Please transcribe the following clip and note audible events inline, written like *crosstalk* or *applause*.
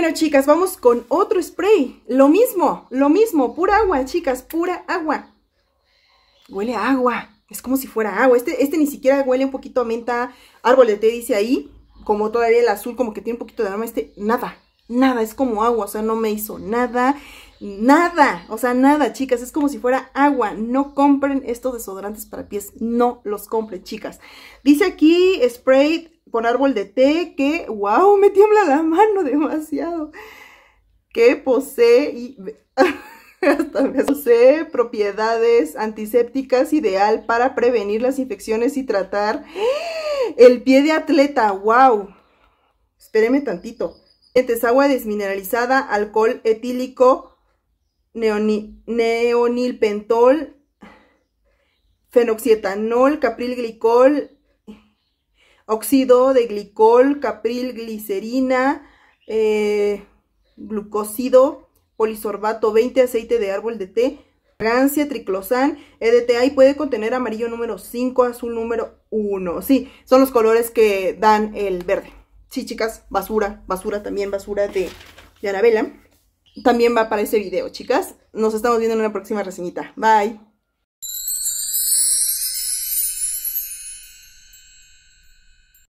Bueno, chicas, vamos con otro spray. Lo mismo, lo mismo, pura agua, chicas, pura agua. Huele a agua, es como si fuera agua. Este, este ni siquiera huele un poquito a menta, árbol de té dice ahí, como todavía el azul, como que tiene un poquito de aroma. Este, nada, nada, es como agua, o sea, no me hizo nada, nada, o sea, nada, chicas, es como si fuera agua. No compren estos desodorantes para pies, no los compren, chicas. Dice aquí spray por árbol de té que, wow, me tiembla la mano demasiado, que posee, y, *laughs* propiedades antisépticas ideal para prevenir las infecciones y tratar el pie de atleta, wow, espéreme tantito, es agua desmineralizada, alcohol etílico, neonilpentol, fenoxietanol, capril glicol, óxido de glicol, capril, glicerina, glucosido, eh, glucósido, polisorbato 20, aceite de árbol de té, fragancia, triclosan, EDTA y puede contener amarillo número 5, azul número 1. Sí, son los colores que dan el verde. Sí, chicas, basura, basura también, basura de, de También va para ese video, chicas. Nos estamos viendo en una próxima reseñita. Bye.